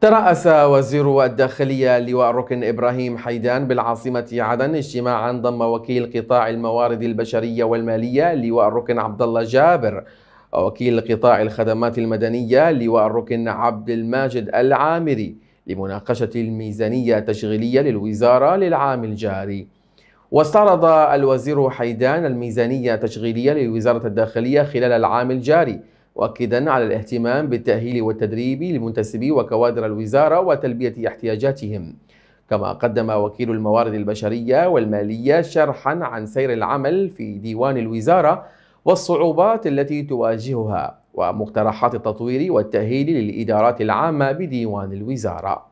ترأس وزير الداخلية لواء الركن إبراهيم حيدان بالعاصمة عدن اجتماعا ضم وكيل قطاع الموارد البشرية والمالية لواء الركن عبد الله جابر ووكيل قطاع الخدمات المدنية لواء الركن عبد الماجد العامري لمناقشة الميزانية التشغيلية للوزارة للعام الجاري واستعرض الوزير حيدان الميزانية التشغيلية لوزارة الداخلية خلال العام الجاري مؤكدا على الاهتمام بالتأهيل والتدريب لمنتسبي وكوادر الوزارة وتلبية احتياجاتهم كما قدم وكيل الموارد البشرية والمالية شرحا عن سير العمل في ديوان الوزارة والصعوبات التي تواجهها ومقترحات التطوير والتأهيل للإدارات العامة بديوان الوزارة